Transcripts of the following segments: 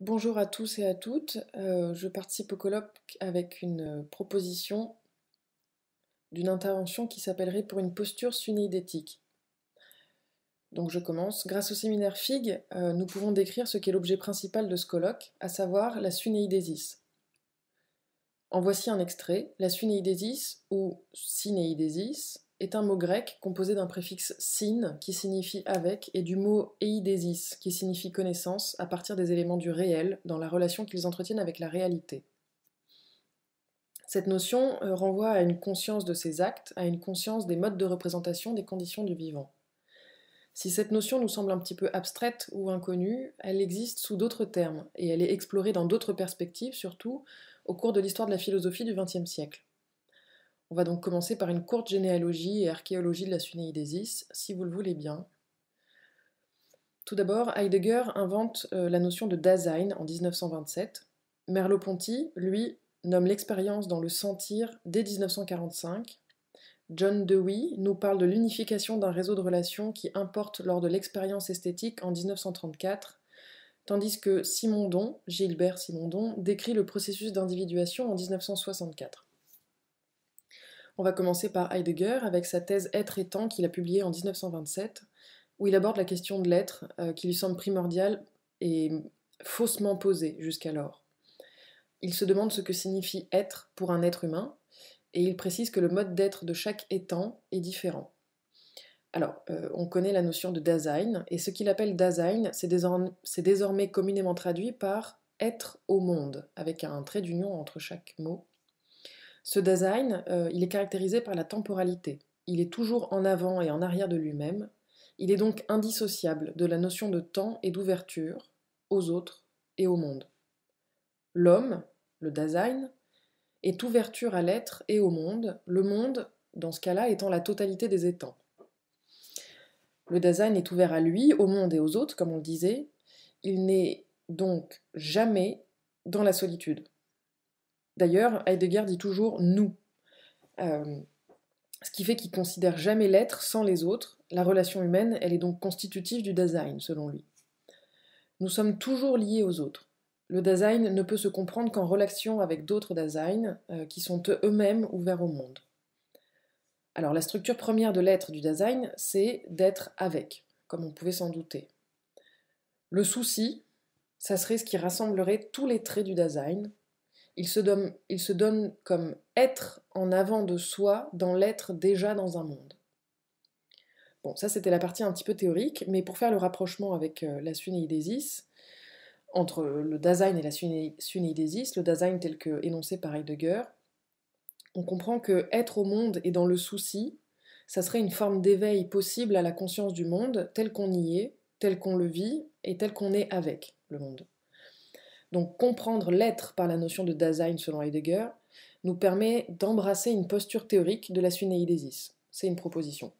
Bonjour à tous et à toutes. Euh, je participe au colloque avec une euh, proposition d'une intervention qui s'appellerait pour une posture sunéidétique. Donc je commence. Grâce au séminaire FIG, euh, nous pouvons décrire ce qu'est l'objet principal de ce colloque, à savoir la sunéidésis. En voici un extrait. La sunéidésis ou sinéidésis, est un mot grec composé d'un préfixe syn » qui signifie avec et du mot eidesis qui signifie connaissance à partir des éléments du réel dans la relation qu'ils entretiennent avec la réalité. Cette notion euh, renvoie à une conscience de ses actes, à une conscience des modes de représentation des conditions du vivant. Si cette notion nous semble un petit peu abstraite ou inconnue, elle existe sous d'autres termes et elle est explorée dans d'autres perspectives, surtout au cours de l'histoire de la philosophie du XXe siècle. On va donc commencer par une courte généalogie et archéologie de la Suneidesis, si vous le voulez bien. Tout d'abord, Heidegger invente euh, la notion de Dasein en 1927. Merleau-Ponty, lui, nomme l'expérience dans le sentir dès 1945. John Dewey nous parle de l'unification d'un réseau de relations qui importe lors de l'expérience esthétique en 1934, tandis que Simondon, Gilbert Simondon, décrit le processus d'individuation en 1964. On va commencer par Heidegger avec sa thèse Être et qu'il a publiée en 1927, où il aborde la question de l'être euh, qui lui semble primordiale et faussement posée jusqu'alors. Il se demande ce que signifie être pour un être humain, et il précise que le mode d'être de chaque étant est différent. Alors, euh, on connaît la notion de Dasein, et ce qu'il appelle Dasein, c'est désormais communément traduit par être au monde, avec un trait d'union entre chaque mot. Ce design, euh, il est caractérisé par la temporalité. Il est toujours en avant et en arrière de lui-même. Il est donc indissociable de la notion de temps et d'ouverture aux autres et au monde. L'homme, le design, est ouverture à l'être et au monde, le monde, dans ce cas-là, étant la totalité des étangs. Le design est ouvert à lui, au monde et aux autres, comme on le disait. Il n'est donc jamais dans la solitude. D'ailleurs, Heidegger dit toujours nous, euh, ce qui fait qu'il considère jamais l'être sans les autres. La relation humaine, elle est donc constitutive du design, selon lui. Nous sommes toujours liés aux autres. Le design ne peut se comprendre qu'en relation avec d'autres designs euh, qui sont eux-mêmes ouverts au monde. Alors la structure première de l'être du design, c'est d'être avec, comme on pouvait s'en douter. Le souci, ça serait ce qui rassemblerait tous les traits du design. Il se, donne, comme être en avant de soi dans l'être déjà dans un monde. Bon, ça c'était la partie un petit peu théorique, mais pour faire le rapprochement avec euh, la sunéidésis, entre le design et la sunéidésis, le design tel que énoncé par Heidegger, on comprend que être au monde et dans le souci, ça serait une forme d'éveil possible à la conscience du monde tel qu'on y est, tel qu'on le vit et tel qu'on est avec le monde. Donc comprendre l'être par la notion de Dasein selon Heidegger nous permet d'embrasser une posture théorique de la suineïdésis. C'est une proposition.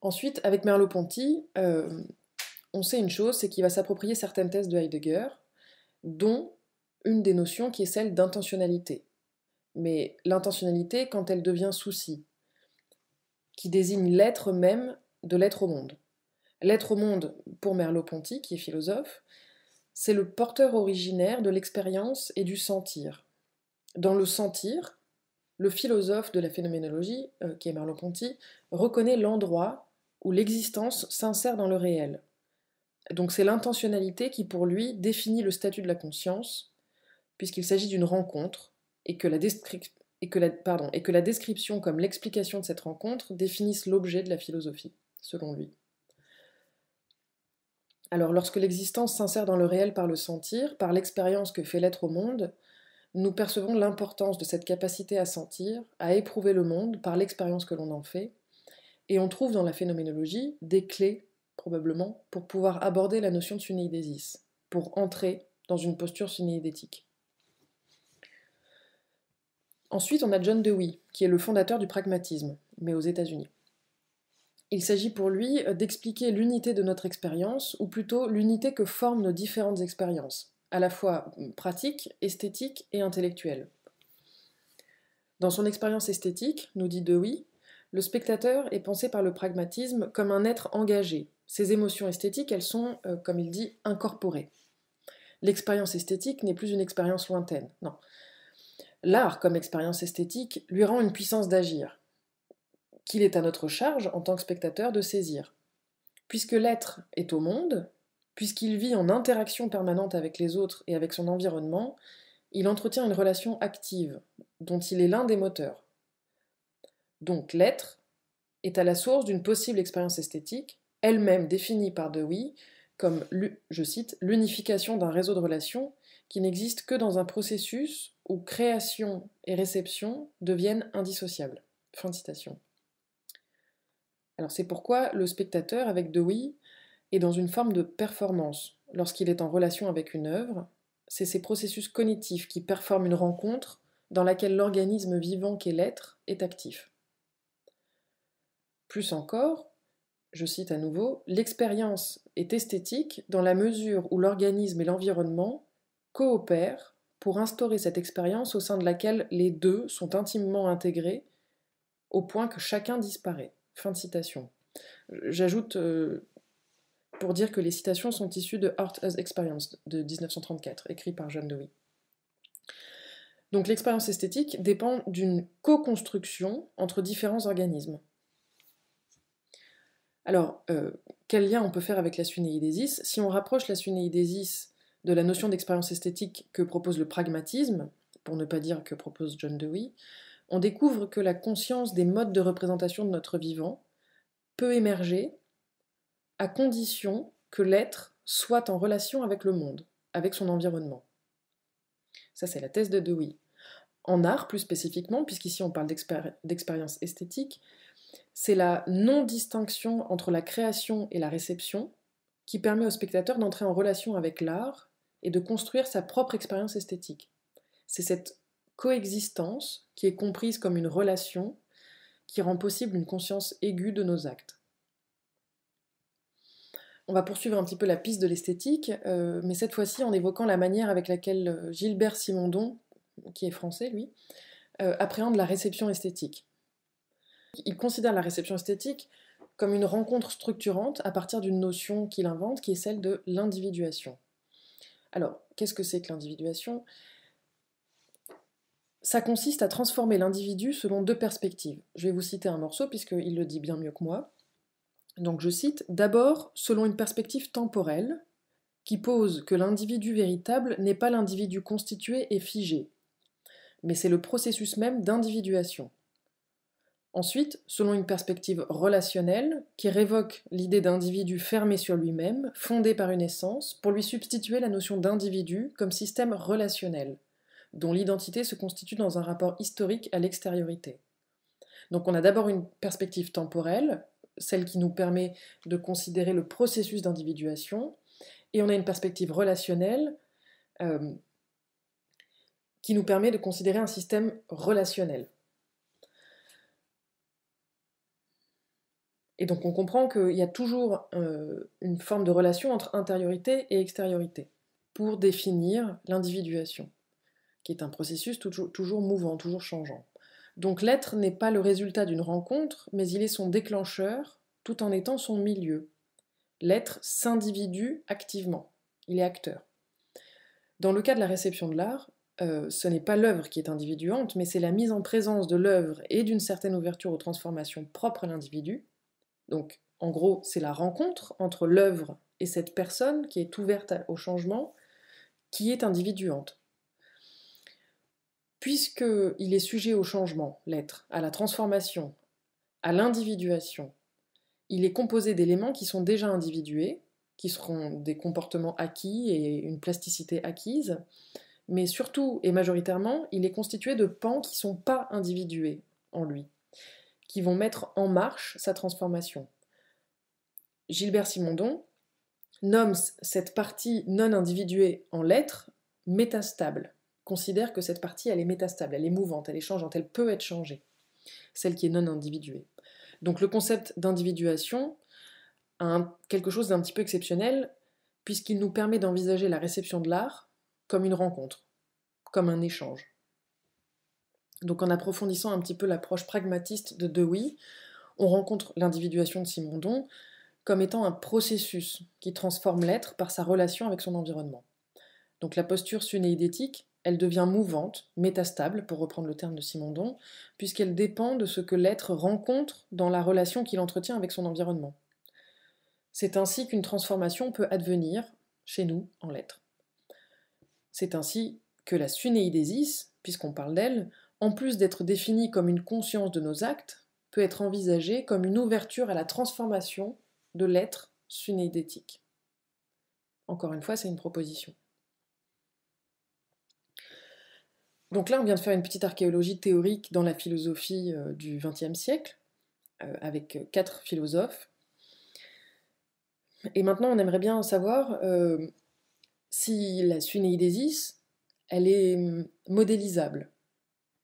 Ensuite, avec Merleau-Ponty, euh, on sait une chose, c'est qu'il va s'approprier certaines thèses de Heidegger, dont une des notions qui est celle d'intentionnalité. Mais l'intentionnalité quand elle devient souci, qui désigne l'être même de l'être au monde. L'être au monde, pour Merleau-Ponty, qui est philosophe, c'est le porteur originaire de l'expérience et du sentir. Dans le sentir, le philosophe de la phénoménologie, euh, qui est Merleau-Ponty, reconnaît l'endroit où l'existence s'insère dans le réel. Donc c'est l'intentionnalité qui, pour lui, définit le statut de la conscience, puisqu'il s'agit d'une rencontre, et que la, et que la description comme l'explication de cette rencontre définissent l'objet de la philosophie, selon lui. Alors lorsque l'existence s'insère dans le réel par le sentir, par l'expérience que fait l'être au monde, nous percevons l'importance de cette capacité à sentir, à éprouver le monde par l'expérience que l'on en fait, et on trouve dans la phénoménologie des clés, probablement, pour pouvoir aborder la notion de sunéidésis, pour entrer dans une posture sunéidétique. Ensuite, on a John Dewey, qui est le fondateur du pragmatisme, mais aux États-Unis. Il s'agit pour lui euh, d'expliquer l'unité de notre expérience, ou plutôt l'unité que forment nos différentes expériences, à la fois hum, pratiques, esthétiques et intellectuelles. Dans son expérience esthétique, nous dit Dewey, le spectateur est pensé par le pragmatisme comme un être engagé. Ses émotions esthétiques, elles sont, euh, comme il dit, incorporées. L'expérience esthétique n'est plus une expérience lointaine, non. L'art, comme expérience esthétique, lui rend une puissance d'agir qu'il est à notre charge en tant que spectateur de saisir. Puisque l'être est au monde, puisqu'il vit en interaction permanente avec les autres et avec son environnement, il entretient une relation active, dont il est l'un des moteurs. Donc l'être est à la source d'une possible expérience esthétique, elle-même définie par Dewey comme, je cite, l'unification d'un réseau de relations qui n'existe que dans un processus où création et réception deviennent indissociables. Fin de citation. Alors c'est pourquoi le spectateur avec Dewey est dans une forme de performance lorsqu'il est en relation avec une œuvre. C'est ces processus cognitifs qui performent une rencontre dans laquelle l'organisme vivant qu'est l'être est actif. Plus encore, je cite à nouveau, l'expérience est esthétique dans la mesure où l'organisme et l'environnement coopèrent pour instaurer cette expérience au sein de laquelle les deux sont intimement intégrés au point que chacun disparaît. Fin de citation. J'ajoute euh, pour dire que les citations sont issues de Art as Experience de 1934, écrit par John Dewey. Donc l'expérience esthétique dépend d'une co-construction entre différents organismes. Alors, euh, quel lien on peut faire avec la sunéidésis Si on rapproche la sunéidésis de la notion d'expérience esthétique que propose le pragmatisme, pour ne pas dire que propose John Dewey, on découvre que la conscience des modes de représentation de notre vivant peut émerger à condition que l'être soit en relation avec le monde, avec son environnement. Ça, c'est la thèse de Dewey. En art, plus spécifiquement, puisqu'ici on parle d'expérience esthétique, c'est la non-distinction entre la création et la réception qui permet au spectateur d'entrer en relation avec l'art et de construire sa propre expérience esthétique. C'est cette coexistence qui est comprise comme une relation qui rend possible une conscience aiguë de nos actes. On va poursuivre un petit peu la piste de l'esthétique, euh, mais cette fois-ci en évoquant la manière avec laquelle euh, Gilbert Simondon, qui est français lui, euh, appréhende la réception esthétique. Il considère la réception esthétique comme une rencontre structurante à partir d'une notion qu'il invente, qui est celle de l'individuation. Alors, qu'est-ce que c'est que l'individuation ça consiste à transformer l'individu selon deux perspectives. Je vais vous citer un morceau puisqu'il le dit bien mieux que moi. Donc je cite, D'abord, selon une perspective temporelle, qui pose que l'individu véritable n'est pas l'individu constitué et figé, mais c'est le processus même d'individuation. Ensuite, selon une perspective relationnelle, qui révoque l'idée d'individu fermé sur lui-même, fondé par une essence, pour lui substituer la notion d'individu comme système relationnel dont l'identité se constitue dans un rapport historique à l'extériorité. Donc on a d'abord une perspective temporelle, celle qui nous permet de considérer le processus d'individuation, et on a une perspective relationnelle euh, qui nous permet de considérer un système relationnel. Et donc on comprend qu'il y a toujours euh, une forme de relation entre intériorité et extériorité pour définir l'individuation qui est un processus toujours, mouvant, toujours changeant. Donc l'être n'est pas le résultat d'une rencontre, mais il est son déclencheur tout en étant son milieu. L'être s'individue activement, il est acteur. Dans le cas de la réception de l'art, euh, ce n'est pas l'œuvre qui est individuante, mais c'est la mise en présence de l'œuvre et d'une certaine ouverture aux transformations propres à l'individu. Donc, en gros, c'est la rencontre entre l'œuvre et cette personne qui est ouverte au changement, qui est individuante puisqu'il est sujet au changement, l'être, à la transformation, à l'individuation, il est composé d'éléments qui sont déjà individués, qui seront des comportements acquis et une plasticité acquise, mais surtout et majoritairement, il est constitué de pans qui ne sont pas individués en lui, qui vont mettre en marche sa transformation. Gilbert Simondon nomme cette partie non individuée en l'être « métastable considère que cette partie, elle est métastable, elle est mouvante, elle est changeante, elle peut être changée, celle qui est non individuée. Donc le concept d'individuation a quelque chose d'un petit peu exceptionnel, puisqu'il nous permet d'envisager la réception de l'art comme une rencontre, comme un échange. Donc en approfondissant un petit peu l'approche pragmatiste de Dewey, on rencontre l'individuation de Simondon comme étant un processus qui transforme l'être par sa relation avec son environnement. Donc la posture sunéidétique elle devient mouvante, métastable, pour reprendre le terme de Simondon, puisqu'elle dépend de ce que l'être rencontre dans la relation qu'il entretient avec son environnement. C'est ainsi qu'une transformation peut advenir, chez nous, en l'être. C'est ainsi que la sunéidésis, puisqu'on parle d'elle, en plus d'être définie comme une conscience de nos actes, peut être envisagée comme une ouverture à la transformation de l'être sunéidétique. Encore une fois, c'est une proposition. Donc là, on vient de faire une petite archéologie théorique dans la philosophie euh, du XXe siècle, euh, avec euh, quatre philosophes. Et maintenant, on aimerait bien savoir si la sunéidésis, elle est hum, modélisable,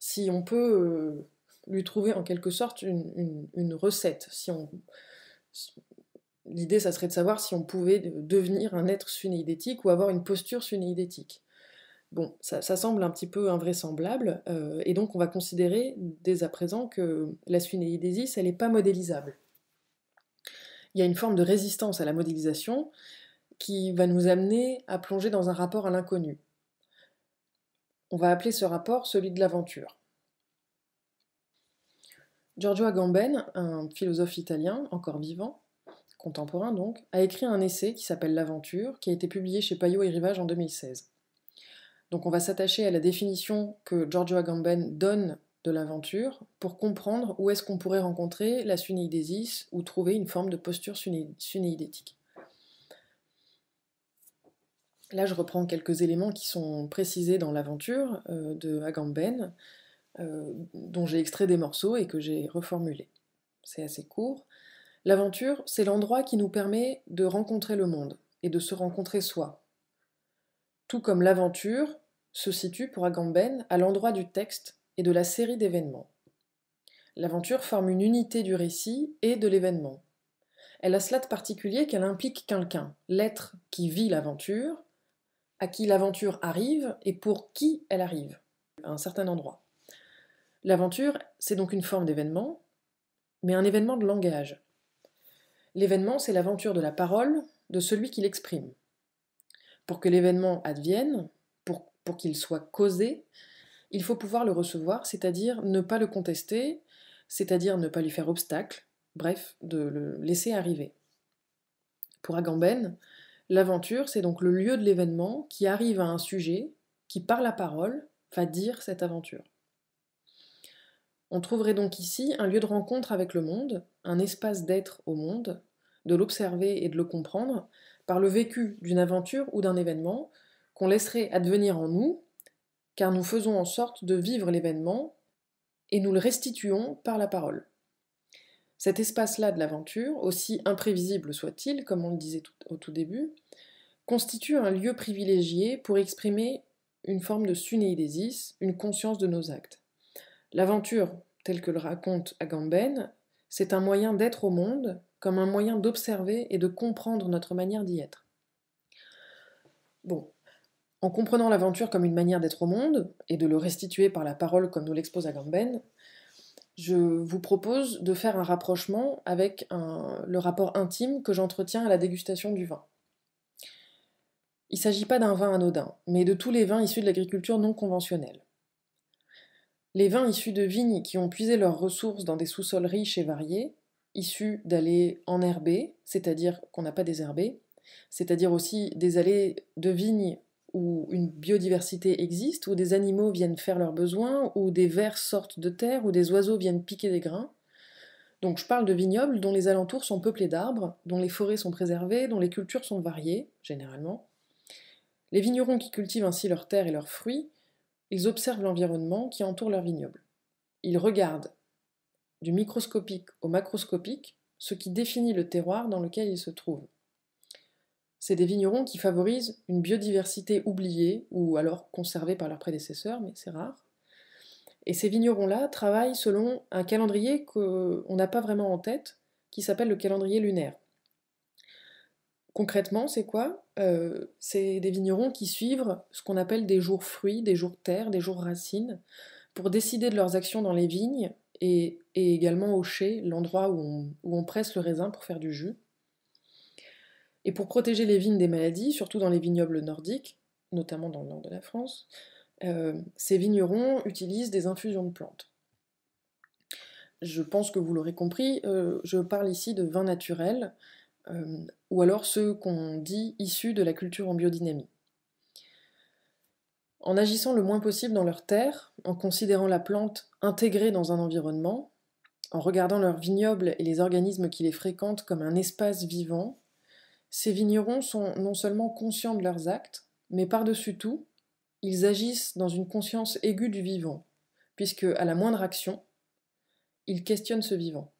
si on peut lui trouver en quelque sorte une, recette. Si on... L'idée, ça serait de savoir si on pouvait devenir un être sunéidétique ou avoir une posture sunéidétique. Bon, ça, semble un petit peu invraisemblable, euh, et donc on va considérer dès à présent que la sphénéidésis, elle n'est pas modélisable. Il y a une forme de résistance à la modélisation qui va nous amener à plonger dans un rapport à l'inconnu. On va appeler ce rapport celui de l'aventure. Giorgio Agamben, un philosophe italien, encore vivant, contemporain donc, a écrit un essai qui s'appelle L'aventure, qui a été publié chez Payot et Rivage en 2016. Donc on va s'attacher à la définition que Giorgio Agamben donne de l'aventure pour comprendre où est-ce qu'on pourrait rencontrer la sunéidésis ou trouver une forme de posture sunéidétique. Là, je reprends quelques éléments qui sont précisés dans l'aventure euh, de Agamben, euh, dont j'ai extrait des morceaux et que j'ai reformulé. C'est assez court. L'aventure, c'est l'endroit qui nous permet de rencontrer le monde et de se rencontrer soi. Tout comme l'aventure, se situe pour Agamben à l'endroit du texte et de la série d'événements. L'aventure forme une unité du récit et de l'événement. Elle a cela de particulier qu'elle implique quelqu'un, l'être qui vit l'aventure, à qui l'aventure arrive et pour qui elle arrive, à un certain endroit. L'aventure, c'est donc une forme d'événement, mais un événement de langage. L'événement, c'est l'aventure de la parole, de celui qui l'exprime. Pour que l'événement advienne, pour qu'il soit causé, il faut pouvoir le recevoir, c'est-à-dire ne pas le contester, c'est-à-dire ne pas lui faire obstacle, bref, de le laisser arriver. Pour Agamben, l'aventure, c'est donc le lieu de l'événement qui arrive à un sujet qui, par la parole, va dire cette aventure. On trouverait donc ici un lieu de rencontre avec le monde, un espace d'être au monde, de l'observer et de le comprendre, par le vécu d'une aventure ou d'un événement, « On laisserait advenir en nous, car nous faisons en sorte de vivre l'événement et nous le restituons par la parole. Cet espace-là de l'aventure, aussi imprévisible soit-il, comme on le disait au tout début, constitue un lieu privilégié pour exprimer une forme de sunéidésis, une conscience de nos actes. L'aventure, telle que le raconte Agamben, c'est un moyen d'être au monde, comme un moyen d'observer et de comprendre notre manière d'y être. Bon, en comprenant l'aventure comme une manière d'être au monde, et de le restituer par la parole comme nous l'expose Agamben, je vous propose de faire un rapprochement avec le rapport intime que j'entretiens à la dégustation du vin. Il ne s'agit pas d'un vin anodin, mais de tous les vins issus de l'agriculture non conventionnelle. Les vins issus de vignes qui ont puisé leurs ressources dans des sous-sols riches et variés, issus d'allées enherbées, c'est-à-dire qu'on n'a pas désherbé, c'est-à-dire aussi des allées de vignes où une biodiversité existe, où des animaux viennent faire leurs besoins, où des vers sortent de terre, où des oiseaux viennent piquer des grains. Donc je parle de vignobles dont les alentours sont peuplés d'arbres, dont les forêts sont préservées, dont les cultures sont variées, généralement. Les vignerons qui cultivent ainsi leurs terres et leurs fruits, ils observent l'environnement qui entoure leur vignoble. Ils regardent, du microscopique au macroscopique, ce qui définit le terroir dans lequel ils se trouvent c'est des vignerons qui favorisent une biodiversité oubliée ou alors conservée par leurs prédécesseurs, mais c'est rare. Et ces vignerons-là travaillent selon un calendrier qu'on n'a pas vraiment en tête, qui s'appelle le calendrier lunaire. Concrètement, c'est quoi euh, C'est des vignerons qui suivent ce qu'on appelle des jours fruits, des jours terre, des jours racines, pour décider de leurs actions dans les vignes et, également au l'endroit où on presse le raisin pour faire du jus. Et pour protéger les vignes des maladies, surtout dans les vignobles nordiques, notamment dans le nord de la France, euh, ces vignerons utilisent des infusions de plantes. Je pense que vous l'aurez compris, euh, je parle ici de vins naturels, euh, ou alors ceux qu'on dit issus de la culture en biodynamie. En agissant le moins possible dans leur terre, en considérant la plante intégrée dans un environnement, en regardant leurs vignobles et les organismes qui les fréquentent comme un espace vivant, ces vignerons sont non seulement conscients de leurs actes, mais par-dessus tout, ils agissent dans une conscience aiguë du vivant, puisque à la moindre action, ils questionnent ce vivant.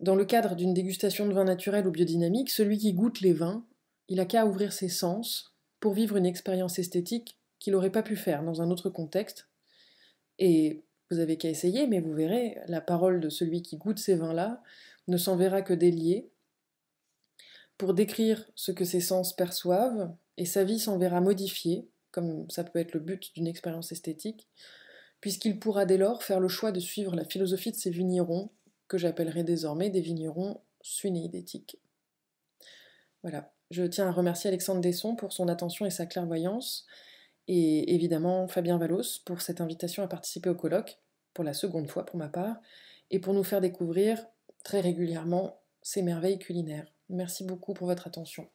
Dans le cadre d'une dégustation de vin naturel ou biodynamique, celui qui goûte les vins, il a qu'à ouvrir ses sens pour vivre une expérience esthétique qu'il n'aurait pas pu faire dans un autre contexte. Et vous avez qu'à essayer, mais vous verrez, la parole de celui qui goûte ces vins-là ne s'en verra que déliée pour décrire ce que ses sens perçoivent, et sa vie s'en verra modifiée, comme ça peut être le but d'une expérience esthétique, puisqu'il pourra dès lors faire le choix de suivre la philosophie de ses vignerons, que j'appellerai désormais des vignerons sunéidétiques. Voilà, je tiens à remercier Alexandre Desson pour son attention et sa clairvoyance, et évidemment Fabien Valos pour cette invitation à participer au colloque, pour la seconde fois pour ma part, et pour nous faire découvrir très régulièrement ses merveilles culinaires. Merci beaucoup pour votre attention.